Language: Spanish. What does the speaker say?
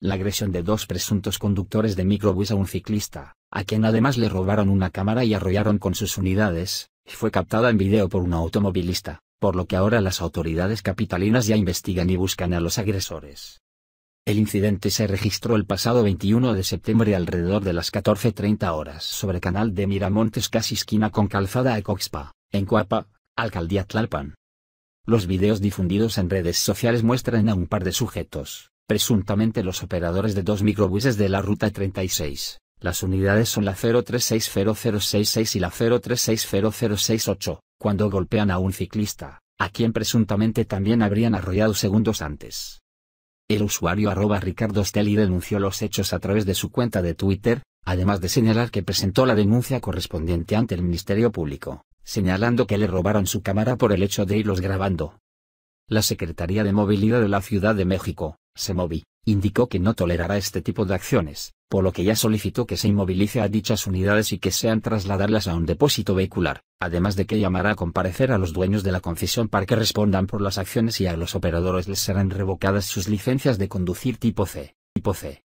la agresión de dos presuntos conductores de microbús a un ciclista, a quien además le robaron una cámara y arrollaron con sus unidades, fue captada en video por un automovilista, por lo que ahora las autoridades capitalinas ya investigan y buscan a los agresores. El incidente se registró el pasado 21 de septiembre alrededor de las 14.30 horas sobre canal de Miramontes casi esquina con calzada a Coxpa, en Coapa, Alcaldía Tlalpan. Los videos difundidos en redes sociales muestran a un par de sujetos, Presuntamente los operadores de dos microbuses de la Ruta 36, las unidades son la 0360066 y la 0360068, cuando golpean a un ciclista, a quien presuntamente también habrían arrollado segundos antes. El usuario arroba Ricardo Stelly denunció los hechos a través de su cuenta de Twitter, además de señalar que presentó la denuncia correspondiente ante el Ministerio Público, señalando que le robaron su cámara por el hecho de irlos grabando. La Secretaría de Movilidad de la Ciudad de México, Semovi, indicó que no tolerará este tipo de acciones, por lo que ya solicitó que se inmovilice a dichas unidades y que sean trasladarlas a un depósito vehicular, además de que llamará a comparecer a los dueños de la concesión para que respondan por las acciones y a los operadores les serán revocadas sus licencias de conducir tipo C, tipo C,